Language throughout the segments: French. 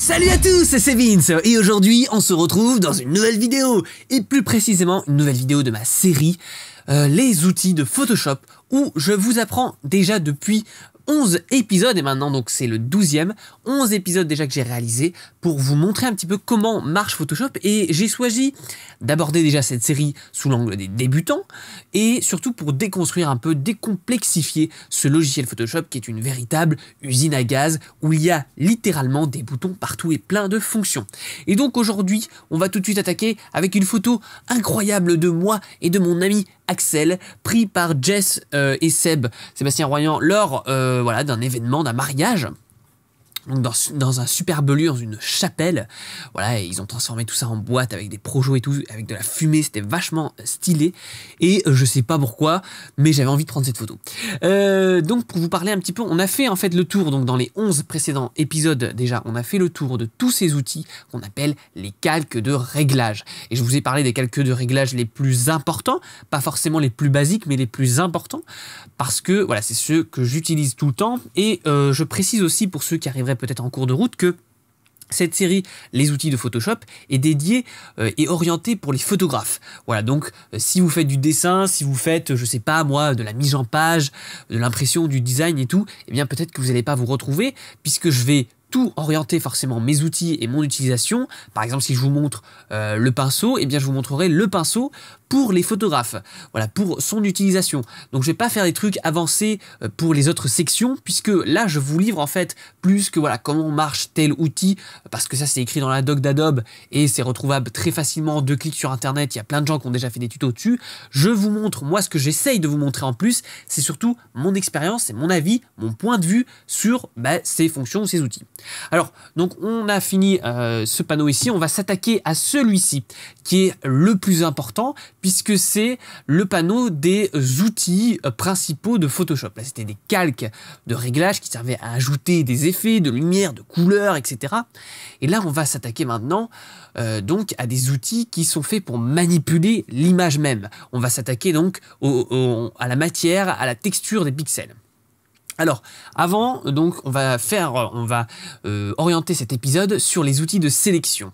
Salut à tous, c'est Vince et aujourd'hui on se retrouve dans une nouvelle vidéo et plus précisément une nouvelle vidéo de ma série euh, les outils de Photoshop où je vous apprends déjà depuis 11 épisodes et maintenant donc c'est le 12e, 11 épisodes déjà que j'ai réalisé pour vous montrer un petit peu comment marche Photoshop et j'ai choisi d'aborder déjà cette série sous l'angle des débutants et surtout pour déconstruire un peu, décomplexifier ce logiciel Photoshop qui est une véritable usine à gaz où il y a littéralement des boutons partout et plein de fonctions. Et donc aujourd'hui, on va tout de suite attaquer avec une photo incroyable de moi et de mon ami Axel, pris par Jess euh, et Seb, Sébastien Royan, lors euh, voilà, d'un événement, d'un mariage dans, un superbe lieu, dans une chapelle. Voilà, ils ont transformé tout ça en boîte avec des projos et tout, avec de la fumée, c'était vachement stylé. Et je sais pas pourquoi, mais j'avais envie de prendre cette photo. Euh, donc pour vous parler un petit peu, on a fait en fait le tour, donc dans les 11 précédents épisodes déjà, on a fait le tour de tous ces outils qu'on appelle les calques de réglage. Et je vous ai parlé des calques de réglage les plus importants, pas forcément les plus basiques, mais les plus importants, parce que voilà, c'est ceux que j'utilise tout le temps. Et euh, je précise aussi pour ceux qui arriveraient peut-être en cours de route que cette série, les outils de Photoshop, est dédiée euh, et orientée pour les photographes. Voilà, donc euh, si vous faites du dessin, si vous faites, je sais pas moi, de la mise en page, de l'impression, du design et tout, eh bien peut-être que vous n'allez pas vous retrouver, puisque je vais tout orienter forcément mes outils et mon utilisation. Par exemple, si je vous montre euh, le pinceau, eh bien je vous montrerai le pinceau pour les photographes, voilà, pour son utilisation. Donc je vais pas faire des trucs avancés euh, pour les autres sections, puisque là je vous livre en fait plus que voilà comment marche tel outil, parce que ça c'est écrit dans la doc d'Adobe et c'est retrouvable très facilement deux clics sur internet, il y a plein de gens qui ont déjà fait des tutos dessus. Je vous montre, moi ce que j'essaye de vous montrer en plus, c'est surtout mon expérience et mon avis, mon point de vue sur bah, ces fonctions ces outils. Alors, donc on a fini euh, ce panneau ici, on va s'attaquer à celui-ci, qui est le plus important, puisque c'est le panneau des outils euh, principaux de Photoshop. Là, c'était des calques de réglages qui servaient à ajouter des effets, de lumière, de couleurs, etc. Et là, on va s'attaquer maintenant euh, donc à des outils qui sont faits pour manipuler l'image même. On va s'attaquer donc à la matière, à la texture des pixels. Alors, avant, donc, on va faire, on va euh, orienter cet épisode sur les outils de sélection.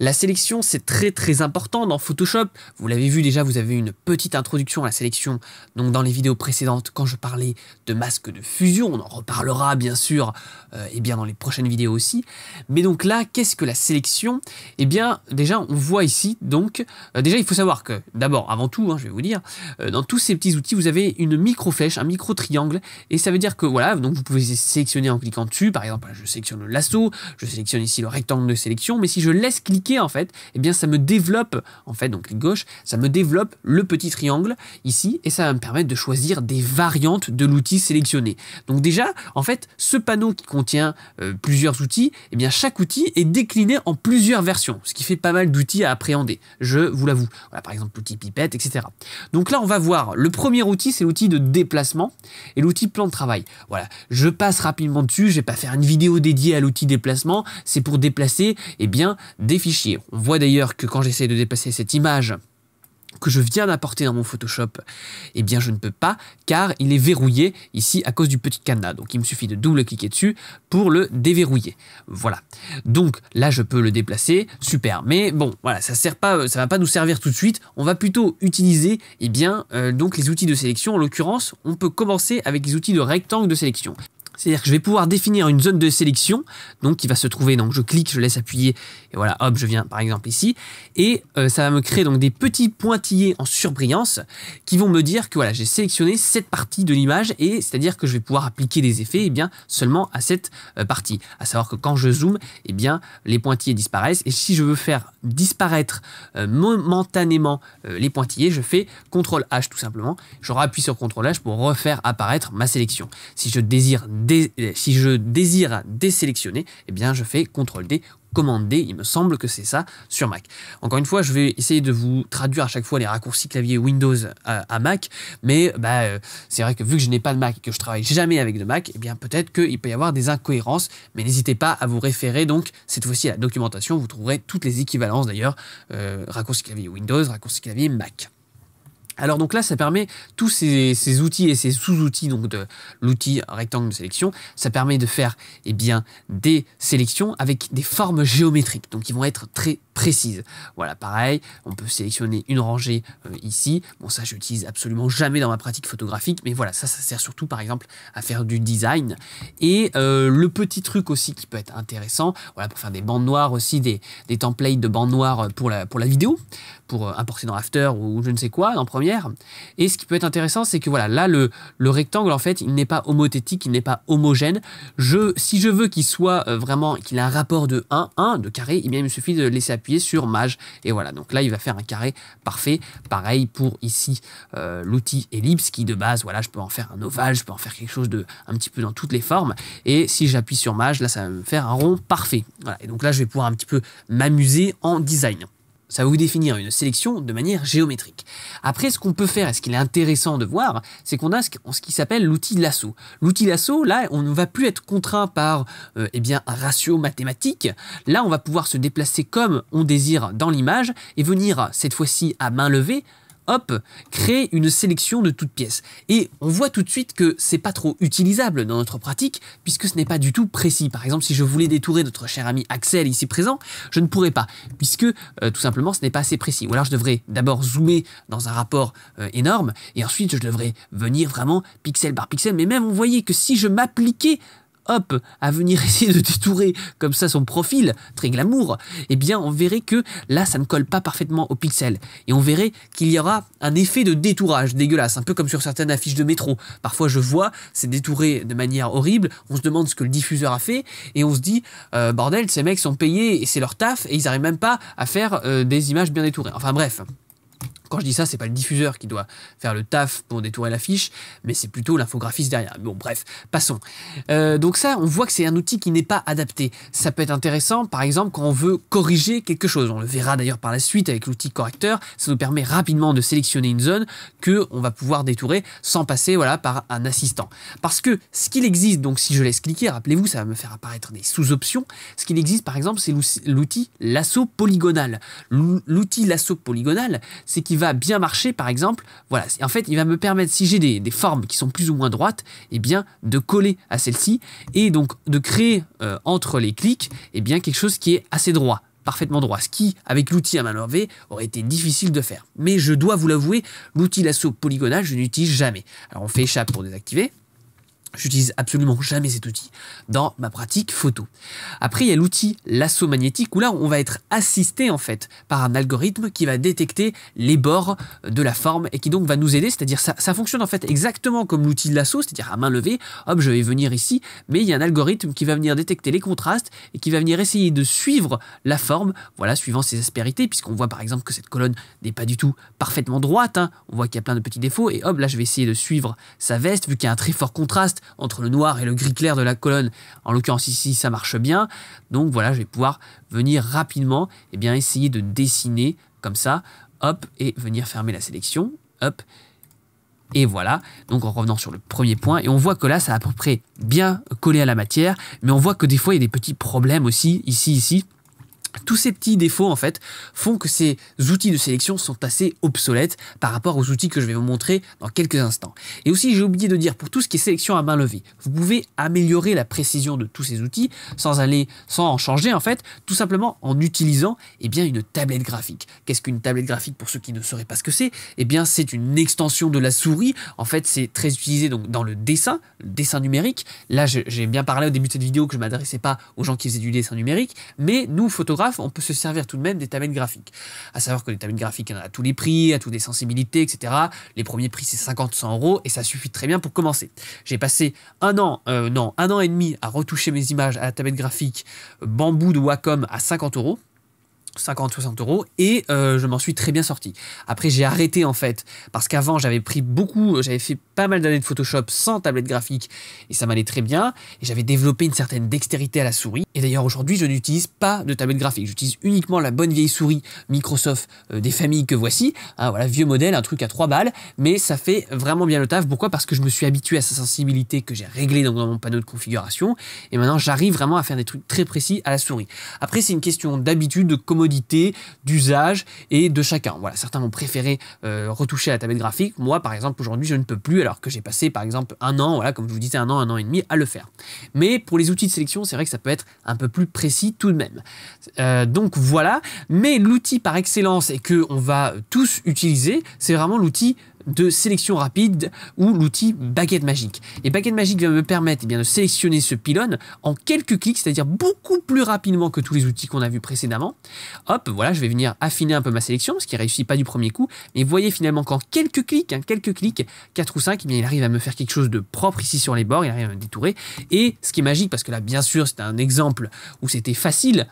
La sélection, c'est très très important dans Photoshop. Vous l'avez vu déjà, vous avez une petite introduction à la sélection. Donc, dans les vidéos précédentes, quand je parlais de masques de fusion, on en reparlera bien sûr, euh, et bien dans les prochaines vidéos aussi. Mais donc là, qu'est-ce que la sélection Eh bien, déjà, on voit ici, donc, euh, déjà, il faut savoir que, d'abord, avant tout, hein, je vais vous dire, dans tous ces petits outils, vous avez une micro flèche, un micro triangle, et ça veut dire que vous pouvez sélectionner en cliquant dessus. Par exemple, je sélectionne le lasso, je sélectionne ici le rectangle de sélection, mais si je laisse cliquer en fait, eh bien ça me développe, en fait, donc gauche, ça me développe le petit triangle ici et ça va me permettre de choisir des variantes de l'outil sélectionné. Donc déjà, en fait, ce panneau qui contient euh, plusieurs outils, eh bien chaque outil est décliné en plusieurs versions, ce qui fait pas mal d'outils à appréhender, je vous l'avoue. par exemple, l'outil pipette, etc. Donc là, on va voir, le premier outil, c'est l'outil de déplacement et l'outil plan de travail. Voilà, je passe rapidement dessus, je vais pas faire une vidéo dédiée à l'outil déplacement, c'est pour déplacer eh bien, des fichiers. On voit d'ailleurs que quand j'essaie de déplacer cette image que je viens d'apporter dans mon Photoshop Eh bien, je ne peux pas car il est verrouillé ici à cause du petit cadenas. Donc, il me suffit de double-cliquer dessus pour le déverrouiller. Voilà. Donc, là, je peux le déplacer. Super. Mais bon, voilà, ça sert pas, ça va pas nous servir tout de suite. On va plutôt utiliser, eh bien, euh, donc les outils de sélection. En l'occurrence, on peut commencer avec les outils de rectangle de sélection. C'est-à-dire que je vais pouvoir définir une zone de sélection, donc qui va se trouver, donc je clique, je laisse appuyer voilà, hop, je viens par exemple ici. Et euh, ça va me créer donc des petits pointillés en surbrillance qui vont me dire que voilà, j'ai sélectionné cette partie de l'image et c'est-à-dire que je vais pouvoir appliquer des effets et eh bien, seulement à cette euh, partie. À savoir que quand je zoome, et eh bien, les pointillés disparaissent. Et si je veux faire disparaître euh, momentanément les pointillés, je fais CTRL H tout simplement. Je rappuie sur CTRL H pour refaire apparaître ma sélection. Si je désire, si je désire désélectionner, et eh bien, je fais CTRL D il me semble que c'est ça, sur Mac. Encore une fois, je vais essayer de vous traduire à chaque fois les raccourcis clavier Windows euh, à, Mac, mais bah, euh, c'est vrai que vu que je n'ai pas de Mac et que je travaille jamais avec de Mac, eh bien peut-être qu'il peut y avoir des incohérences, mais n'hésitez pas à vous référer donc cette fois-ci à la documentation, vous trouverez toutes les équivalences d'ailleurs, euh, raccourcis clavier Windows, raccourcis clavier Mac. Alors donc là, ça permet tous ces, outils et ces sous-outils donc de l'outil rectangle de sélection, ça permet de faire eh bien des sélections avec des formes géométriques, donc ils vont être très précise. Voilà, pareil, on peut sélectionner une rangée euh, ici. Bon, ça, j'utilise absolument jamais dans ma pratique photographique, mais voilà, ça, ça sert surtout, par exemple, à faire du design. Et euh, le petit truc aussi qui peut être intéressant, voilà, pour faire des bandes noires aussi, des, templates de bandes noires pour la, pour la vidéo, pour euh, importer dans After ou je ne sais quoi, en première. Et ce qui peut être intéressant, c'est que voilà, là, le, rectangle, en fait, il n'est pas homothétique, il n'est pas homogène. Je, si je veux qu'il soit vraiment, qu'il ait un rapport de 1, 1, de carré, eh il me suffit de laisser sur Mage. Et voilà, donc là, il va faire un carré parfait. Pareil pour ici euh, l'outil ellipse qui, de base, voilà, je peux en faire un ovale, je peux en faire quelque chose de un petit peu dans toutes les formes. Et si j'appuie sur Mage, là, ça va me faire un rond parfait. Voilà, et donc là, je vais pouvoir un petit peu m'amuser en design ça va vous définir une sélection de manière géométrique. Après, ce qu'on peut faire et ce qu'il est intéressant de voir, c'est qu'on a ce qui s'appelle l'outil lasso. L'outil lasso, là, on ne va plus être contraint par euh, eh bien, un ratio mathématique. Là, on va pouvoir se déplacer comme on désire dans l'image et venir, cette fois-ci à main levée, hop, créer une sélection de toutes pièces. Et on voit tout de suite que c'est pas trop utilisable dans notre pratique puisque ce n'est pas du tout précis. Par exemple, si je voulais détourer notre cher ami Axel ici présent, je ne pourrais pas puisque euh, tout simplement ce n'est pas assez précis. Ou alors je devrais d'abord zoomer dans un rapport euh, énorme et ensuite je devrais venir vraiment pixel par pixel. Mais même on voyait que si je m'appliquais hop, à venir essayer de détourer comme ça son profil, très glamour, eh bien on verrait que là ça ne colle pas parfaitement au pixel. Et on verrait qu'il y aura un effet de détourage dégueulasse, un peu comme sur certaines affiches de métro. Parfois je vois, c'est détouré de manière horrible, on se demande ce que le diffuseur a fait, et on se dit, euh, bordel, ces mecs sont payés et c'est leur taf, et ils n'arrivent même pas à faire euh, des images bien détourées. Enfin bref. Quand je dis ça, c'est pas le diffuseur qui doit faire le taf pour détourner l'affiche, mais c'est plutôt l'infographiste derrière. Bon, bref, passons. Euh, donc ça, on voit que c'est un outil qui n'est pas adapté. Ça peut être intéressant, par exemple, quand on veut corriger quelque chose. On le verra d'ailleurs par la suite avec l'outil correcteur. Ça nous permet rapidement de sélectionner une zone que on va pouvoir détourer sans passer, voilà, par un assistant. Parce que ce qu'il existe, donc si je laisse cliquer, rappelez-vous, ça va me faire apparaître des sous-options. Ce qu'il existe, par exemple, c'est l'outil lasso polygonal. L'outil lasso polygonal, c'est qui va bien marcher, par exemple, voilà, en fait, il va me permettre, si j'ai des, formes qui sont plus ou moins droites, et eh bien, de coller à celle-ci et donc de créer euh, entre les clics, et eh bien, quelque chose qui est assez droit parfaitement droit, ce qui, avec l'outil à main levée, aurait été difficile de faire. Mais je dois vous l'avouer, l'outil lasso polygonal, je n'utilise jamais. Alors on fait échappe pour désactiver, J'utilise absolument jamais cet outil dans ma pratique photo. Après, il y a l'outil lasso magnétique où là, on va être assisté en fait par un algorithme qui va détecter les bords de la forme et qui donc va nous aider. C'est-à-dire, ça, ça fonctionne en fait exactement comme l'outil lasso, c'est-à-dire à main levée, hop, je vais venir ici, mais il y a un algorithme qui va venir détecter les contrastes et qui va venir essayer de suivre la forme, voilà, suivant ses aspérités, puisqu'on voit par exemple que cette colonne n'est pas du tout parfaitement droite. Hein. On voit qu'il y a plein de petits défauts et hop, là, je vais essayer de suivre sa veste vu qu'il y a un très fort contraste entre le noir et le gris clair de la colonne. En l'occurrence ici, ça marche bien. Donc voilà, je vais pouvoir venir rapidement et eh bien, essayer de dessiner comme ça. Hop, et venir fermer la sélection. Hop, et voilà, donc en revenant sur le premier point, et on voit que là, ça a à peu près bien collé à la matière, mais on voit que des fois, il y a des petits problèmes aussi, ici, ici, tous ces petits défauts, en fait, font que ces outils de sélection sont assez obsolètes par rapport aux outils que je vais vous montrer dans quelques instants. Et aussi, j'ai oublié de dire, pour tout ce qui est sélection à main levée, vous pouvez améliorer la précision de tous ces outils sans aller, sans en changer, en fait, tout simplement en utilisant, eh bien, une tablette graphique. Qu'est-ce qu'une tablette graphique pour ceux qui ne sauraient pas ce que c'est? Eh bien, c'est une extension de la souris. En fait, c'est très utilisé donc, dans le dessin, dessin numérique. Là, j'ai bien parlé au début de cette vidéo que je m'adressais pas aux gens qui faisaient du dessin numérique, mais nous, photographes, on peut se servir tout de même des tablettes graphiques. À savoir que les tablettes graphiques, il en a à tous les prix, à toutes les sensibilités, etc. Les premiers prix, c'est 50-100 euros et ça suffit très bien pour commencer. J'ai passé un an, euh, non, un an et demi à retoucher mes images à la tablette graphique bambou de Wacom à 50 euros. 50-60 euros et euh, je m'en suis très bien sorti. Après j'ai arrêté en fait parce qu'avant j'avais pris beaucoup, j'avais fait pas mal d'années de Photoshop sans tablette graphique et ça m'allait très bien et j'avais développé une certaine dextérité à la souris. Et d'ailleurs aujourd'hui je n'utilise pas de tablette graphique, j'utilise uniquement la bonne vieille souris Microsoft euh, des familles que voici, hein, voilà vieux modèle, un truc à 3 balles, mais ça fait vraiment bien le taf. Pourquoi Parce que je me suis habitué à sa sensibilité que j'ai réglée dans, dans mon panneau de configuration et maintenant j'arrive vraiment à faire des trucs très précis à la souris. Après c'est une question d'habitude, de commodité d'usage et de chacun. Voilà, certains vont préférer euh, retoucher à la tablette graphique. Moi, par exemple, aujourd'hui, je ne peux plus, alors que j'ai passé, par exemple, un an, voilà, comme je vous disais, un an, un an et demi à le faire. Mais pour les outils de sélection, c'est vrai que ça peut être un peu plus précis tout de même. Euh, donc voilà. Mais l'outil par excellence et que on va tous utiliser, c'est vraiment l'outil de sélection rapide ou l'outil baguette magique. Et baguette magique va me permettre eh bien, de sélectionner ce pylône en quelques clics, c'est-à-dire beaucoup plus rapidement que tous les outils qu'on a vus précédemment. Hop, voilà, je vais venir affiner un peu ma sélection, ce qui ne réussit pas du premier coup. Mais vous voyez finalement qu'en quelques clics, hein, quelques clics, 4 ou 5, eh il arrive à me faire quelque chose de propre ici sur les bords, il arrive à me détourer. Et ce qui est magique, parce que là, bien sûr, c'est un exemple où c'était facile,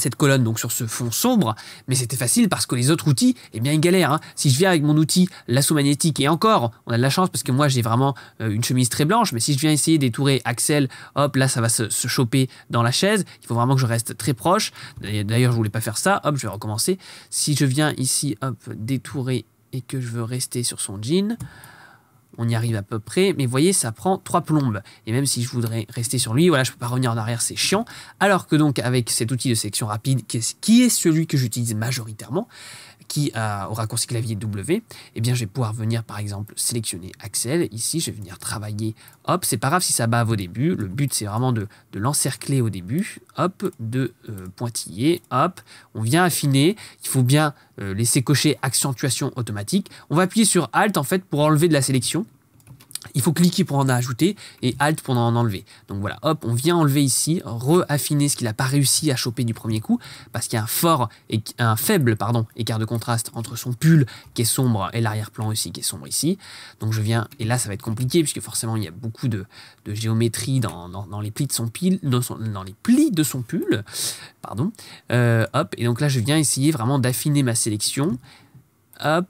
cette colonne donc sur ce fond sombre, mais c'était facile parce que les autres outils, eh bien ils galèrent. Hein. Si je viens avec mon outil lasso magnétique, et encore, on a de la chance parce que moi j'ai vraiment euh, une chemise très blanche, mais si je viens essayer d'étourer Axel, hop là ça va se, se, choper dans la chaise, il faut vraiment que je reste très proche. D'ailleurs je voulais pas faire ça, hop je vais recommencer. Si je viens ici, hop, détourer et que je veux rester sur son jean, on y arrive à peu près, mais vous voyez, ça prend trois plombes. Et même si je voudrais rester sur lui, voilà, je peux pas revenir en arrière, c'est chiant. Alors que donc avec cet outil de sélection rapide, qui est celui que j'utilise majoritairement, qui a, au raccourci clavier W, eh bien, je vais pouvoir venir, par exemple, sélectionner Axel. Ici, je vais venir travailler. Hop, c'est pas grave si ça bave au début. Le but, c'est vraiment de, de l'encercler au début. Hop, de euh, pointiller. Hop, on vient affiner. Il faut bien euh, laisser cocher accentuation automatique. On va appuyer sur Alt, en fait, pour enlever de la sélection il faut cliquer pour en ajouter et Alt pour en enlever. Donc voilà, hop, on vient enlever ici, re-affiner ce qu'il n'a pas réussi à choper du premier coup, parce qu'il y a un fort et un faible pardon, écart de contraste entre son pull qui est sombre et l'arrière-plan aussi qui est sombre ici. Donc je viens, et là ça va être compliqué, puisque forcément il y a beaucoup de, géométrie dans, les plis de son pull, dans, les plis de son pull. Pardon. Euh, hop, et donc là je viens essayer vraiment d'affiner ma sélection. Hop,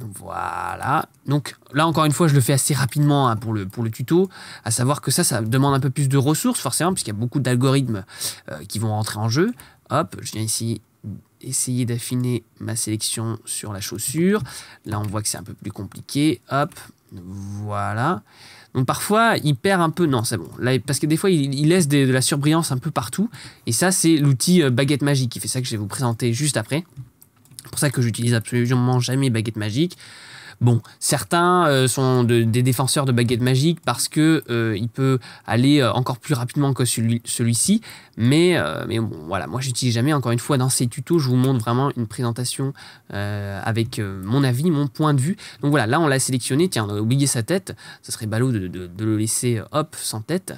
voilà. Donc là, encore une fois, je le fais assez rapidement hein, pour, le, pour le tuto. À savoir que ça, ça demande un peu plus de ressources, forcément, puisqu'il y a beaucoup d'algorithmes euh, qui vont rentrer en jeu. Hop, je viens ici essayer d'affiner ma sélection sur la chaussure. Là, on voit que c'est un peu plus compliqué. Hop, voilà. Donc parfois, il perd un peu... Non, c'est bon. Là, parce que des fois, il, laisse de la surbrillance un peu partout. Et ça, c'est l'outil euh, baguette magique qui fait ça que je vais vous présenter juste après. C'est pour ça que j'utilise absolument jamais baguette magique. Bon, certains euh, sont des défenseurs de baguette magique parce que euh, il peut aller euh, encore plus rapidement que celui-ci, mais, bon, voilà, moi j'utilise jamais. Encore une fois, dans ces tutos, je vous montre vraiment une présentation avec mon avis, mon point de vue. Donc voilà, là on l'a sélectionné, tiens, on a oublié sa tête, Ce serait ballot de, de le laisser hop sans tête.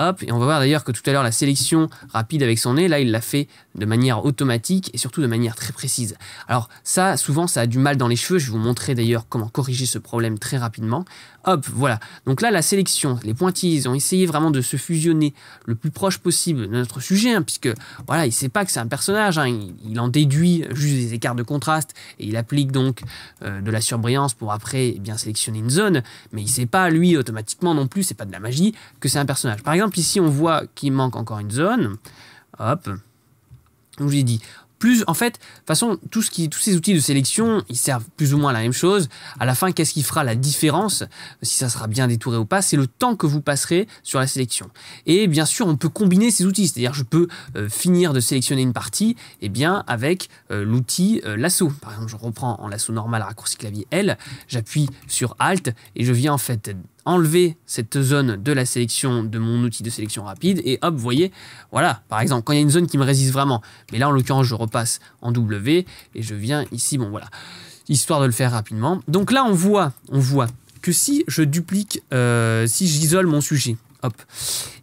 Hop, et on va voir d'ailleurs que tout à l'heure, la sélection rapide avec son nez, là, il l'a fait de manière automatique et surtout de manière très précise. Alors ça, souvent, ça a du mal dans les cheveux. Je vais vous montrer d'ailleurs comment corriger ce problème très rapidement. Hop, voilà. Donc là, la sélection, les pointillés, ils ont essayé vraiment de se fusionner le plus proche possible de notre sujet, hein, puisque voilà, il sait pas que c'est un personnage. Hein. Il, en déduit juste des écarts de contraste et il applique donc euh, de la surbrillance pour après eh bien sélectionner une zone. Mais il sait pas lui automatiquement non plus, c'est pas de la magie que c'est un personnage. Par exemple ici, on voit qu'il manque encore une zone. Hop. Donc, je l'ai dit. Plus, en fait, de toute façon, tout ce qui, tous ces outils de sélection, ils servent plus ou moins la même chose. À la fin, qu'est-ce qui fera la différence, si ça sera bien détouré ou pas C'est le temps que vous passerez sur la sélection. Et bien sûr, on peut combiner ces outils, c'est-à-dire je peux euh, finir de sélectionner une partie et eh bien, avec euh, l'outil euh, lasso. Par exemple, je reprends en lasso normal, raccourci clavier L, j'appuie sur Alt et je viens en fait enlever cette zone de la sélection de mon outil de sélection rapide et hop, vous voyez, voilà, par exemple, quand il y a une zone qui me résiste vraiment, mais là en l'occurrence je repasse en W et je viens ici, bon voilà, histoire de le faire rapidement. Donc là on voit, on voit que si je duplique, euh, si j'isole mon sujet, hop,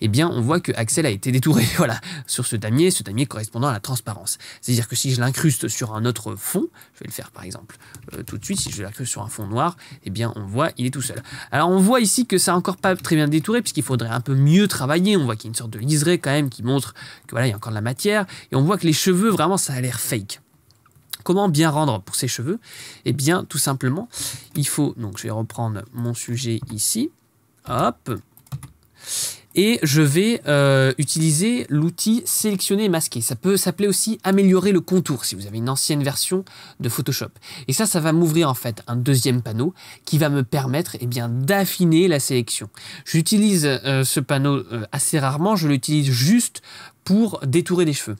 eh bien on voit que Axel a été détouré, voilà, sur ce damier, ce damier correspondant à la transparence. C'est-à-dire que si je l'incruste sur un autre fond, je vais le faire par exemple euh, tout de suite, si je l'incruste sur un fond noir, et eh bien on voit il est tout seul. Alors on voit ici que ça n'a encore pas très bien détouré, puisqu'il faudrait un peu mieux travailler, on voit qu'il y a une sorte de liseré quand même qui montre que voilà, il y a encore de la matière, et on voit que les cheveux, vraiment ça a l'air fake comment bien rendre pour ces cheveux Eh bien, tout simplement, il faut, donc je vais reprendre mon sujet ici, hop, et je vais euh, utiliser l'outil sélectionner et masquer. Ça peut s'appeler aussi améliorer le contour si vous avez une ancienne version de Photoshop. Et ça, ça va m'ouvrir en fait un deuxième panneau qui va me permettre et eh bien d'affiner la sélection. J'utilise euh, ce panneau euh, assez rarement, je l'utilise juste pour détourer les cheveux.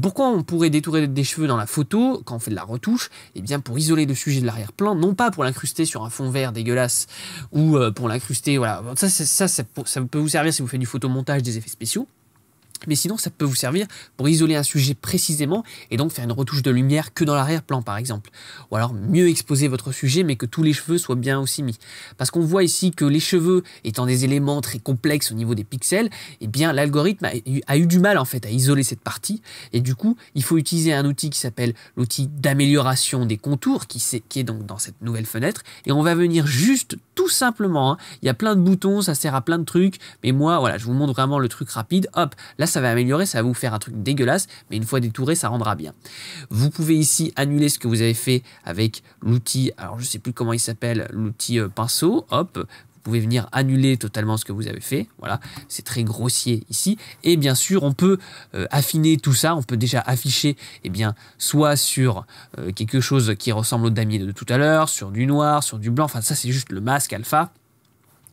Pourquoi on pourrait détourer des cheveux dans la photo quand on fait de la retouche Eh bien pour isoler le sujet de l'arrière-plan, non pas pour l'incruster sur un fond vert dégueulasse ou euh, pour l'incruster, voilà. Ça, ça, ça peut vous servir si vous faites du photomontage, des effets spéciaux mais sinon ça peut vous servir pour isoler un sujet précisément et donc faire une retouche de lumière que dans l'arrière-plan par exemple. Ou alors mieux exposer votre sujet mais que tous les cheveux soient bien aussi mis. Parce qu'on voit ici que les cheveux étant des éléments très complexes au niveau des pixels, et eh bien l'algorithme a, eu du mal en fait à isoler cette partie et du coup il faut utiliser un outil qui s'appelle l'outil d'amélioration des contours qui, est donc dans cette nouvelle fenêtre et on va venir juste tout simplement. Hein. Il y a plein de boutons, ça sert à plein de trucs, mais moi, voilà, je vous montre vraiment le truc rapide. Hop, là, ça va améliorer, ça va vous faire un truc dégueulasse, mais une fois détouré, ça rendra bien. Vous pouvez ici annuler ce que vous avez fait avec l'outil, alors je sais plus comment il s'appelle, l'outil euh, pinceau. Hop, vous pouvez venir annuler totalement ce que vous avez fait. Voilà, c'est très grossier ici. Et bien sûr, on peut euh, affiner tout ça. On peut déjà afficher, eh bien, soit sur euh, quelque chose qui ressemble au damier de tout à l'heure, sur du noir, sur du blanc. Enfin, ça, c'est juste le masque alpha.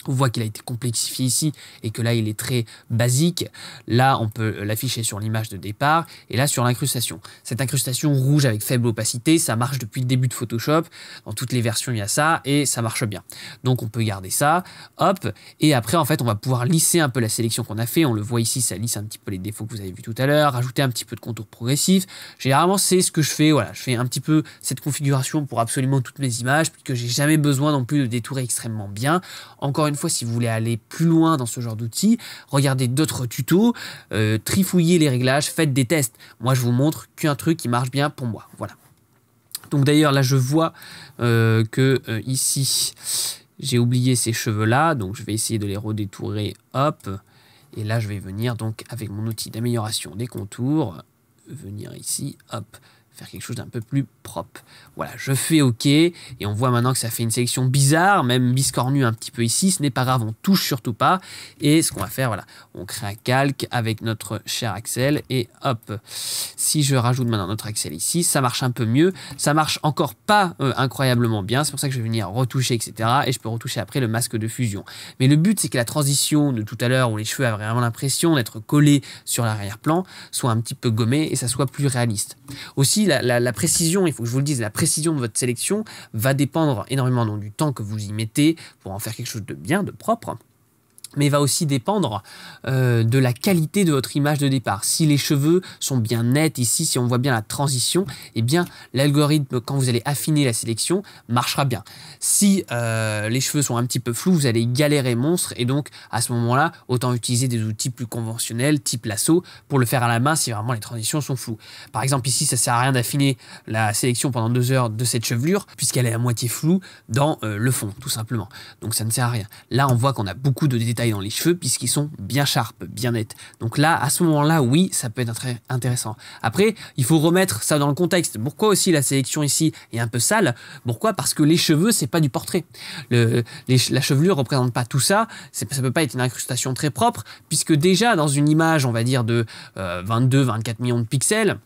On voit qu'il a été complexifié ici et que là il est très basique. Là on peut l'afficher sur l'image de départ et là sur l'incrustation. Cette incrustation rouge avec faible opacité, ça marche depuis le début de Photoshop. Dans toutes les versions il y a ça et ça marche bien. Donc on peut garder ça, hop, et après en fait on va pouvoir lisser un peu la sélection qu'on a fait. On le voit ici, ça lisse un petit peu les défauts que vous avez vu tout à l'heure, rajouter un petit peu de contour progressif. Généralement c'est ce que je fais, voilà, je fais un petit peu cette configuration pour absolument toutes mes images, puisque j'ai jamais besoin non plus de détourer extrêmement bien. Encore une fois, si vous voulez aller plus loin dans ce genre d'outils, regardez d'autres tutos, euh, trifouillez les réglages, faites des tests. Moi, je vous montre qu'un truc qui marche bien pour moi. Voilà. Donc d'ailleurs, là, je vois euh, que euh, ici, j'ai oublié ces cheveux-là. Donc je vais essayer de les redétourer. Hop. Et là, je vais venir donc avec mon outil d'amélioration des contours, venir ici, hop, faire quelque chose d'un peu plus propre. Voilà, je fais OK, et on voit maintenant que ça fait une sélection bizarre, même biscornue un petit peu ici, ce n'est pas grave, on touche surtout pas, et ce qu'on va faire, voilà, on crée un calque avec notre cher Axel, et hop, si je rajoute maintenant notre Axel ici, ça marche un peu mieux, ça marche encore pas euh, incroyablement bien, c'est pour ça que je vais venir retoucher, etc., et je peux retoucher après le masque de fusion. Mais le but, c'est que la transition de tout à l'heure, où les cheveux avaient vraiment l'impression d'être collés sur l'arrière-plan, soit un petit peu gommée, et ça soit plus réaliste. Aussi, la, précision, il faut que je vous le dise, la précision de votre sélection va dépendre énormément du temps que vous y mettez pour en faire quelque chose de bien, de propre mais va aussi dépendre euh, de la qualité de votre image de départ. Si les cheveux sont bien nets ici, si on voit bien la transition, eh bien l'algorithme, quand vous allez affiner la sélection, marchera bien. Si euh, les cheveux sont un petit peu flous, vous allez galérer monstre, et donc à ce moment-là, autant utiliser des outils plus conventionnels, type lasso, pour le faire à la main si vraiment les transitions sont floues. Par exemple ici, ça sert à rien d'affiner la sélection pendant deux heures de cette chevelure, puisqu'elle est à moitié floue dans euh, le fond, tout simplement. Donc ça ne sert à rien. Là, on voit qu'on a beaucoup de détails dans les cheveux puisqu'ils sont bien sharp, bien nets. Donc là, à ce moment-là, oui, ça peut être très intéressant. Après, il faut remettre ça dans le contexte. Pourquoi aussi la sélection ici est un peu sale Pourquoi Parce que les cheveux, c'est pas du portrait. la chevelure représente pas tout ça. Ça peut pas être une incrustation très propre puisque déjà dans une image, on va dire de 22-24 euh, millions de pixels,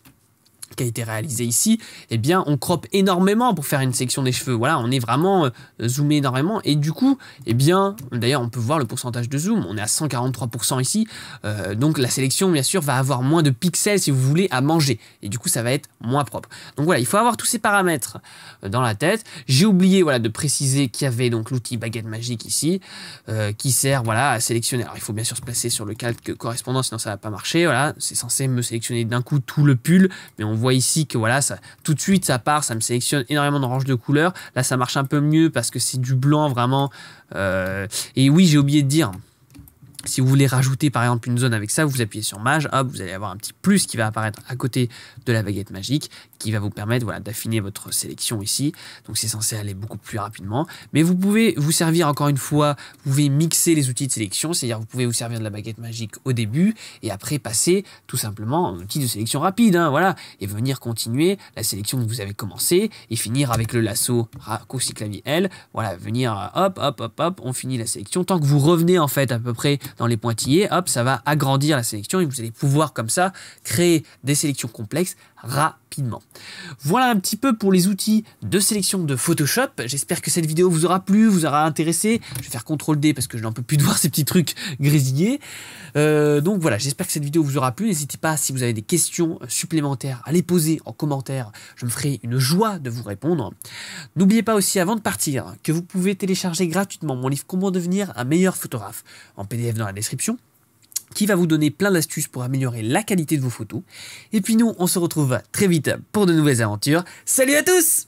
qui a été réalisé ici, eh bien, on crop énormément pour faire une section des cheveux. Voilà, on est vraiment euh, zoomé énormément. Et du coup, eh bien, d'ailleurs, on peut voir le pourcentage de zoom. On est à 143% ici. Euh, donc, la sélection, bien sûr, va avoir moins de pixels, si vous voulez, à manger. Et du coup, ça va être moins propre. Donc, voilà, il faut avoir tous ces paramètres euh, dans la tête. J'ai oublié, voilà, de préciser qu'il y avait donc l'outil baguette magique ici, qui sert, voilà, à sélectionner. Alors, il faut bien sûr se placer sur le calque correspondant, sinon ça va pas marcher. Voilà, c'est censé me sélectionner d'un coup tout le pull, mais on voit ici que voilà, ça, tout de suite ça part, ça me sélectionne énormément de ranges de couleurs. Là, ça marche un peu mieux parce que c'est du blanc vraiment. Euh, et oui, j'ai oublié de dire. Si vous voulez rajouter par exemple une zone avec ça, vous appuyez sur Mage, hop, vous allez avoir un petit plus qui va apparaître à côté de la baguette magique qui va vous permettre voilà, d'affiner votre sélection ici. Donc c'est censé aller beaucoup plus rapidement. Mais vous pouvez vous servir encore une fois, vous pouvez mixer les outils de sélection, c'est-à-dire vous pouvez vous servir de la baguette magique au début et après passer tout simplement en outil de sélection rapide, hein, voilà, et venir continuer la sélection que vous avez commencé et finir avec le lasso raccourci clavier L, voilà, venir hop, hop, hop, hop, on finit la sélection. Tant que vous revenez en fait à peu près dans les pointillés, hop, ça va agrandir la sélection et vous allez pouvoir comme ça créer des sélections complexes rapidement voilà un petit peu pour les outils de sélection de Photoshop. J'espère que cette vidéo vous aura plu, vous aura intéressé. Je vais faire CTRL D parce que je n'en peux plus de voir ces petits trucs grésillés. Euh, donc voilà, j'espère que cette vidéo vous aura plu. N'hésitez pas, si vous avez des questions supplémentaires, à les poser en commentaire. Je me ferai une joie de vous répondre. N'oubliez pas aussi, avant de partir, que vous pouvez télécharger gratuitement mon livre Comment devenir un meilleur photographe en PDF dans la description qui va vous donner plein d'astuces pour améliorer la qualité de vos photos. Et puis nous, on se retrouve très vite pour de nouvelles aventures. Salut à tous